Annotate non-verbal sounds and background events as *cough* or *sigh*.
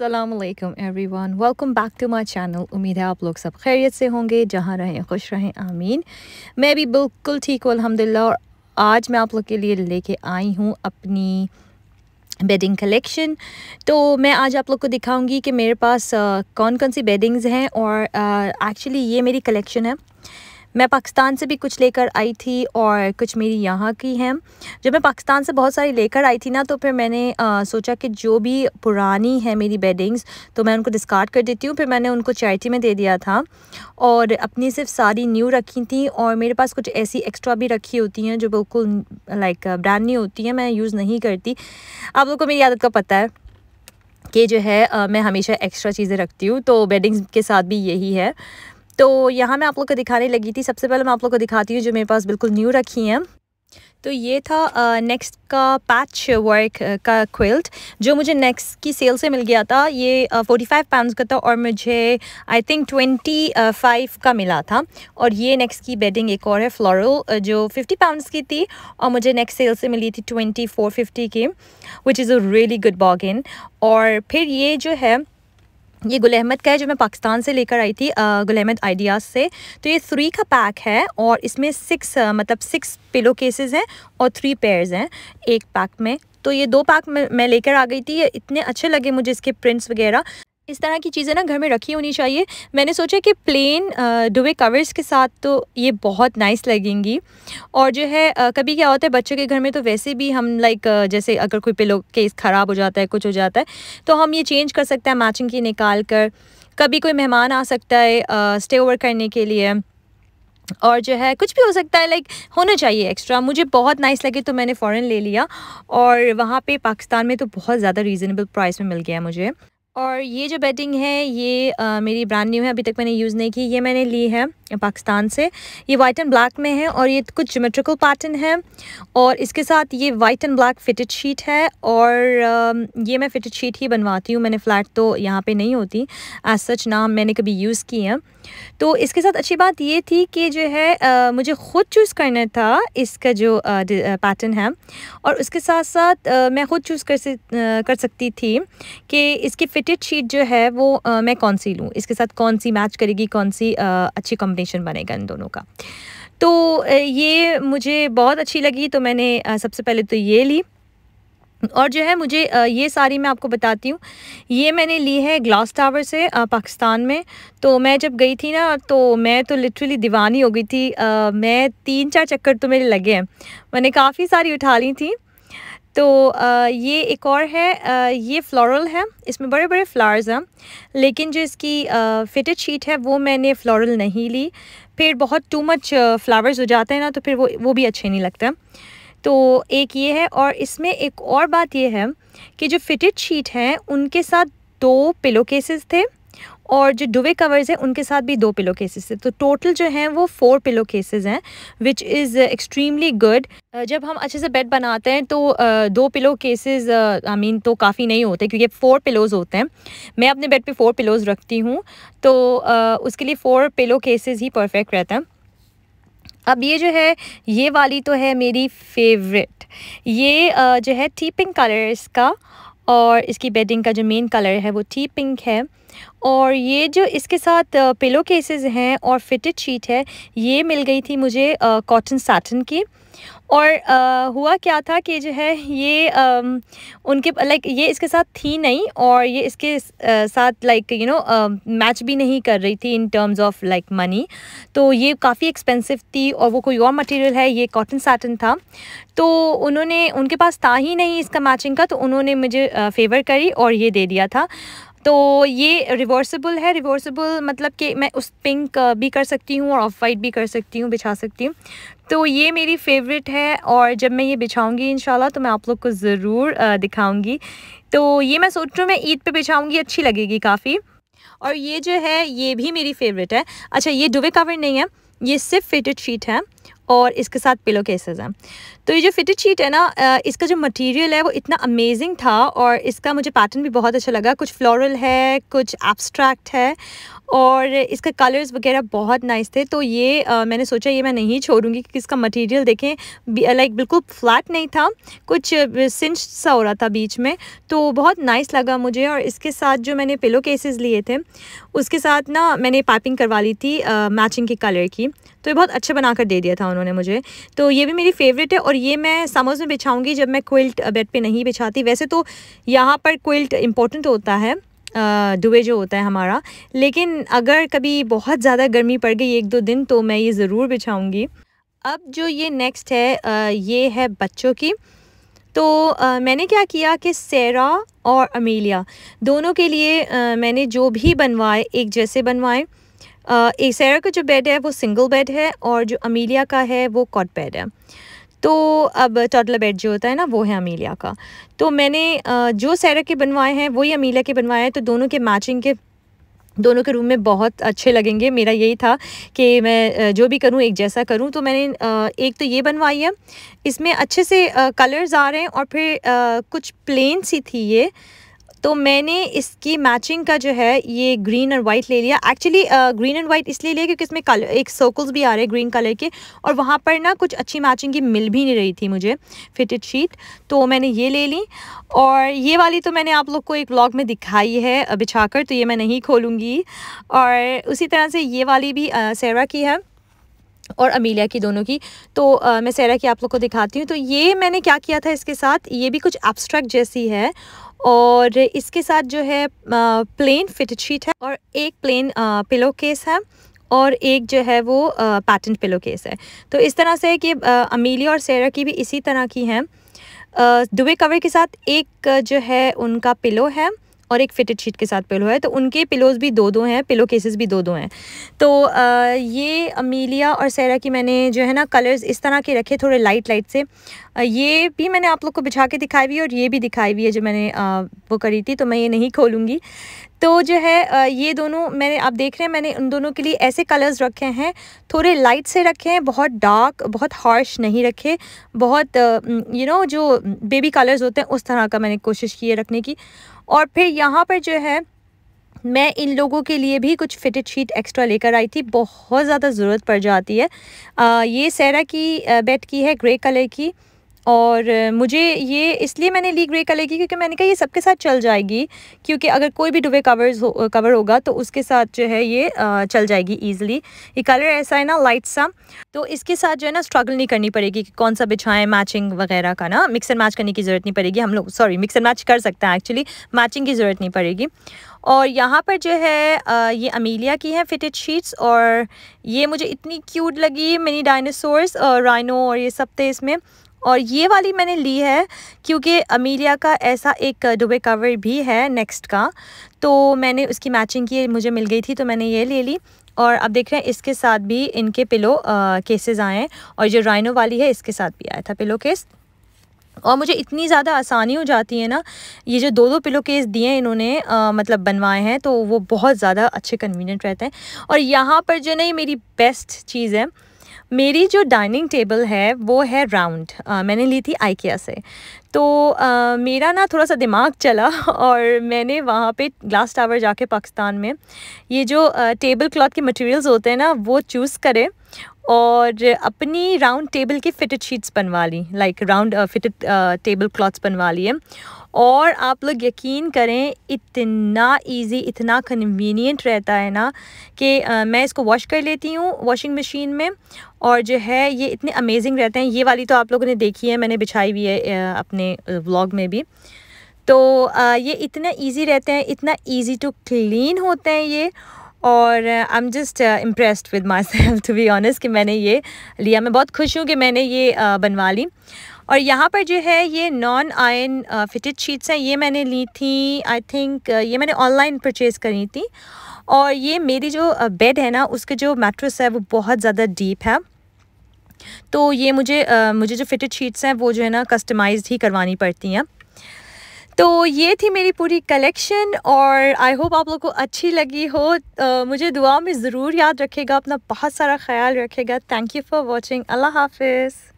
असलकम everyone welcome back to my channel उम्मीद है आप लोग सब खैरियत से होंगे जहाँ रहें खुश रहें आमीन मैं भी बिल्कुल ठीक हूँ अलहमदिल्ला और आज मैं आप लोग के लिए लेके आई हूँ अपनी बेडिंग कलेक्शन तो मैं आज आप लोग को दिखाऊंगी कि मेरे पास आ, कौन कौन सी बेडिंग्स हैं और एक्चुअली ये मेरी कलेक्शन है मैं पाकिस्तान से भी कुछ लेकर आई थी और कुछ मेरी यहाँ की हैं जब मैं पाकिस्तान से बहुत सारी लेकर आई थी ना तो फिर मैंने आ, सोचा कि जो भी पुरानी है मेरी बेडिंग्स तो मैं उनको डिस्कार्ड कर देती हूँ फिर मैंने उनको चैरिटी में दे दिया था और अपनी सिर्फ सारी न्यू रखी थी और मेरे पास कुछ ऐसी एक्स्ट्रा भी रखी होती हैं जो बिल्कुल लाइक ब्रांड न्यू होती हैं मैं यूज़ नहीं करती आप लोग को मेरी आदत का पता है कि जो है आ, मैं हमेशा एक्स्ट्रा चीज़ें रखती हूँ तो बेडिंग्स के साथ भी यही है तो यहाँ मैं आप लोग को दिखाने लगी थी सबसे पहले मैं आप लोग को दिखाती हूँ जो मेरे पास बिल्कुल न्यू रखी हैं तो ये था नेक्स्ट का पैच वर्क का क्विल्ट जो मुझे नेक्स्ट की सेल से मिल गया था ये फोर्टी फाइव पाउंड का था और मुझे आई थिंक ट्वेंटी फाइव का मिला था और ये नेक्स्ट की बेडिंग एक और है फ्लोरल जो फिफ्टी पाउंड्स की थी और मुझे नेक्स्ट सेल से मिली थी ट्वेंटी फोर फिफ्टी की which is a really good bargain और फिर ये जो है ये गुल अहमद का है जो मैं पाकिस्तान से लेकर आई थी गुल अहमद आइडियाज़ से तो ये थ्री का पैक है और इसमें सिक्स मतलब सिक्स पिलो केसेस हैं और थ्री पेयर्स हैं एक पैक में तो ये दो पैक मैं लेकर आ गई थी ये इतने अच्छे लगे मुझे इसके प्रिंट्स वगैरह इस तरह की चीज़ें ना घर में रखी होनी चाहिए मैंने सोचा कि प्लेन डुबे कवर्स के साथ तो ये बहुत नाइस लगेंगी और जो है आ, कभी क्या होता है बच्चों के घर में तो वैसे भी हम लाइक जैसे अगर कोई पिलो केस ख़राब हो जाता है कुछ हो जाता है तो हम ये चेंज कर सकते हैं मैचिंग की निकाल कर कभी कोई मेहमान आ सकता है स्टे ओवर करने के लिए और जो है कुछ भी हो सकता है लाइक होना चाहिए एक्स्ट्रा मुझे बहुत नाइस लगे तो मैंने फ़ौरन ले लिया और वहाँ पे पाकिस्तान में तो बहुत ज़्यादा रीज़नेबल प्राइस में मिल गया मुझे और ये जो बेडिंग है ये आ, मेरी ब्रांड न्यू है अभी तक मैंने यूज़ नहीं की ये मैंने ली है पाकिस्तान से ये वाइट एंड ब्लैक में है और ये कुछ जोमेट्रिकल पैटर्न है और इसके साथ ये white and black fitted sheet है और आ, ये मैं फिटेड शीट ही बनवाती हूँ मैंने फ्लैट तो यहाँ पे नहीं होती एज सच ना मैंने कभी यूज़ की है तो इसके साथ अच्छी बात ये थी कि जो है आ, मुझे ख़ुद चूज़ करना था इसका जो पैटर्न है और उसके साथ साथ आ, मैं ख़ुद चूज़ कर से, आ, कर सकती थी कि इसकी फिटेड शीट जो है वो आ, मैं कौन सी लूँ इसके साथ कौन सी मैच करेगी कौन सी आ, अच्छी कॉम्बिनेशन बनेगा इन दोनों का तो ये मुझे बहुत अच्छी लगी तो मैंने सबसे पहले तो ये ली और जो है मुझे ये साड़ी मैं आपको बताती हूँ ये मैंने ली है ग्लास टावर से पाकिस्तान में तो मैं जब गई थी ना तो मैं तो लिटरली दीवानी हो गई थी मैं तीन चार चक्कर तो मेरे लगे हैं मैंने काफ़ी सारी उठा ली थी तो ये एक और है ये फ्लोरल है इसमें बड़े बड़े फ्लावर्स हैं लेकिन जो इसकी फिटेड शीट है वो मैंने फ्लोरल नहीं ली फिर बहुत टू मच फ्लावर्स हो जाते हैं ना तो फिर वो वो भी अच्छे नहीं लगते तो एक ये है और इसमें एक और बात ये है कि जो फिटेड शीट हैं उनके साथ दो पिलो केसेस थे और जो डुवे कवर्स हैं उनके साथ भी दो पिलो केसेस थे तो टोटल जो हैं वो फोर पिलो केसेस हैं विच इज़ एक्सट्रीमली गुड जब हम अच्छे से बेड बनाते हैं तो दो पिलो केसेस आई मीन तो काफ़ी नहीं होते क्योंकि फ़ोर पिलोज़ होते हैं मैं अपने बेड पे फोर पिलोज़ रखती हूँ तो उसके लिए फ़ोर पिलो केसेस ही परफेक्ट रहता है अब ये जो है ये वाली तो है मेरी फेवरेट ये जो है टी पिंक कलर इसका और इसकी बेडिंग का जो मेन कलर है वो टी पिंक है और ये जो इसके साथ पिलो केसेस हैं और फिटेड शीट है ये मिल गई थी मुझे कॉटन साटन की और आ, हुआ क्या था कि जो है ये आ, उनके लाइक ये इसके साथ थी नहीं और ये इसके साथ लाइक यू नो मैच भी नहीं कर रही थी in terms of like money तो ये काफ़ी एक्सपेंसिव थी और वो कोई और मटेरियल है ये कॉटन साटन था तो उन्होंने उनके पास था ही नहीं इसका मैचिंग का तो उन्होंने मुझे फेवर करी और ये दे दिया था तो ये रिवर्सिबल है रिवर्सिबल मतलब कि मैं उस पिंक uh, भी कर सकती हूँ और ऑफ वाइट भी कर सकती हूँ बिछा सकती हूँ तो ये मेरी फेवरेट है और जब मैं ये बिछाऊँगी इन तो मैं आप लोग को ज़रूर uh, दिखाऊँगी तो ये मैं सोच रही हूँ मैं ईद पे बिछाऊँगी अच्छी लगेगी काफ़ी और ये जो है ये भी मेरी फेवरेट है अच्छा ये डुबे कवर नहीं है ये सिर्फ फिटेड शीट है और इसके साथ पिलो केसेस हैं तो ये जो फिटेड शीट है ना इसका जो मटेरियल है वो इतना अमेजिंग था और इसका मुझे पैटर्न भी बहुत अच्छा लगा कुछ फ्लोरल है कुछ एब्स्ट्रैक्ट है और इसका कलर्स वगैरह बहुत नाइस थे तो ये आ, मैंने सोचा ये मैं नहीं छोड़ूंगी क्योंकि इसका मटेरियल देखें लाइक बिल्कुल फ्लैट नहीं था कुछ सिंच सा हो रहा था बीच में तो बहुत नाइस लगा मुझे और इसके साथ जो मैंने पिलो केसेस लिए थे उसके साथ ना मैंने पाइपिंग करवा ली थी आ, मैचिंग के कलर की तो ये बहुत अच्छा बना कर दे दिया था उन्होंने मुझे तो ये भी मेरी फेवरेट है और ये मैं समर्स में बिछाऊँगी जब मैं क्विल्ट बेड पर नहीं बिछाती वैसे तो यहाँ पर क्विल्ट इम्पोर्टेंट होता है डुबे जो होता है हमारा लेकिन अगर कभी बहुत ज़्यादा गर्मी पड़ गई एक दो दिन तो मैं ये ज़रूर बिछाऊँगी अब जो ये नेक्स्ट है आ, ये है बच्चों की तो आ, मैंने क्या किया कि सेरा और अमीलिया दोनों के लिए आ, मैंने जो भी बनवाए एक जैसे बनवाए एक सैरा का जो बेड है वो सिंगल बेड है और जो अमीलिया का है वो कॉट बेड है तो अब टॉटला बेड जो होता है ना वो है अमीलिया का तो मैंने जो सैरा के बनवाए हैं वही अमीलिया के बनवाए हैं तो दोनों के मैचिंग के दोनों के रूम में बहुत अच्छे लगेंगे मेरा यही था कि मैं जो भी करूं एक जैसा करूं तो मैंने एक तो ये बनवाई है इसमें अच्छे से कलर्स आ रहे हैं और फिर कुछ प्लेन सी थी ये तो मैंने इसकी मैचिंग का जो है ये ग्रीन और वाइट ले लिया एक्चुअली ग्रीन एंड वाइट इसलिए लिया क्योंकि इसमें कलर एक सर्कल्स भी आ रहे हैं ग्रीन कलर के और वहाँ पर ना कुछ अच्छी मैचिंग की मिल भी नहीं रही थी मुझे फिटेड शीट तो मैंने ये ले ली और ये वाली तो मैंने आप लोग को एक ब्लॉग में दिखाई है बिछा कर तो ये मैं नहीं खोलूँगी और उसी तरह से ये वाली भी सेरा की है और अमीलिया की दोनों की तो आ, मैं सैरा की आप लोग को दिखाती हूँ तो ये मैंने क्या किया था इसके साथ ये भी कुछ एब्स्ट्रैक्ट जैसी है और इसके साथ जो है प्लेन फिट शीट है और एक प्लेन पिलो केस है और एक जो है वो पैटर्न पिलो केस है तो इस तरह से है कि अमीलिया और सैरा की भी इसी तरह की हैं दुबे कवर के साथ एक जो है उनका पिलो है और एक फिटेड शीट के साथ पिलो है तो उनके पिलोज़ भी दो दो हैं पिलो केसेस भी दो दो हैं तो आ, ये अमीलिया और सैरा की मैंने जो है ना कलर्स इस तरह के रखे थोड़े लाइट लाइट से ये भी मैंने आप लोग को बिछा के दिखाई हुई है और ये भी दिखाई हुई है जो मैंने आ, वो करी थी तो मैं ये नहीं खोलूँगी तो जो है ये दोनों मैंने आप देख रहे हैं मैंने उन दोनों के लिए ऐसे कलर्स रखे हैं थोड़े लाइट से रखे हैं बहुत डार्क बहुत हार्श नहीं रखे बहुत यू नो जो बेबी कलर्स होते हैं उस तरह का मैंने कोशिश की है रखने की और फिर यहाँ पर जो है मैं इन लोगों के लिए भी कुछ फिटेड शीट एक्स्ट्रा लेकर आई थी बहुत ज़्यादा ज़रूरत पड़ जाती है आ, ये सैरा की बेड की है ग्रे कलर की और मुझे ये इसलिए मैंने ली ग्रे कलर की क्योंकि मैंने कहा ये सबके साथ चल जाएगी क्योंकि अगर कोई भी डुबे कवर्स हो कवर होगा तो उसके साथ जो है ये चल जाएगी ईजिली ये कलर ऐसा है ना लाइट सा तो इसके साथ जो है ना स्ट्रगल नहीं करनी पड़ेगी कि कौन सा बिछाएं मैचिंग वगैरह का ना मिक्सर मैच करने की ज़रूरत नहीं पड़ेगी हम लोग सॉरी मिक्सर मैच कर सकते हैं एक्चुअली मैचिंग की ज़रूरत नहीं पड़ेगी और यहाँ पर जो है ये अमीलिया की है फिटेड शीट्स और ये मुझे इतनी क्यूट लगी मिनी डायनासोर्स और राइनो और ये सब थे इसमें और ये वाली मैंने ली है क्योंकि अमीरिया का ऐसा एक डुबे कवर भी है नेक्स्ट का तो मैंने उसकी मैचिंग की मुझे मिल गई थी तो मैंने ये ले ली और अब देख रहे हैं इसके साथ भी इनके पिलो केसेस आए हैं और जो राइनो वाली है इसके साथ भी आया था पिलो केस और मुझे इतनी ज़्यादा आसानी हो जाती है ना ये जो दो दो पिलो केस दिए हैं इन्होंने आ, मतलब बनवाए हैं तो वो बहुत ज़्यादा अच्छे कन्वीनियंट रहते हैं और यहाँ पर जो नहीं मेरी बेस्ट चीज़ है मेरी जो डाइनिंग टेबल है वो है राउंड मैंने ली थी आइकिया से तो आ, मेरा ना थोड़ा सा दिमाग चला *laughs* और मैंने वहाँ पे ग्लास टावर जाके पाकिस्तान में ये जो आ, टेबल क्लॉथ के मटेरियल्स होते हैं ना वो चूज़ करें और अपनी राउंड टेबल की फिटेड शीट्स बनवा ली like round fitted table cloths बनवा लिए और आप लोग यकीन करें इतना इजी इतना कन्वीनियंट रहता है ना कि मैं इसको वॉश कर लेती हूँ वॉशिंग मशीन में और जो है ये इतने अमेजिंग रहते हैं ये वाली तो आप लोगों ने देखी है मैंने बिछाई हुई है अपने व्लॉग में भी तो ये इतना इजी रहते हैं इतना इजी टू क्लीन होते हैं ये और I am just impressed with myself to be honest कि मैंने ये लिया मैं बहुत खुश हूँ कि मैंने ये बनवा ली और यहाँ पर जो है ये नॉन आयन फिटेड शीट्स हैं ये मैंने ली थी आई थिंक uh, ये मैंने ऑनलाइन परचेज़ करी थी और ये मेरी जो बेड uh, है ना उसके जो मैट्रस है वो बहुत ज़्यादा डीप है तो ये मुझे आ, uh, मुझे जो फिटेड शीट्स हैं वो जो है ना कस्टमाइज ही करवानी पड़ती हैं तो ये थी मेरी पूरी कलेक्शन और आई होप आप लोग को अच्छी लगी हो आ, मुझे दुआ में ज़रूर याद रखेगा अपना बहुत सारा ख्याल रखेगा थैंक यू फॉर वॉचिंग अल्लाह हाफिज़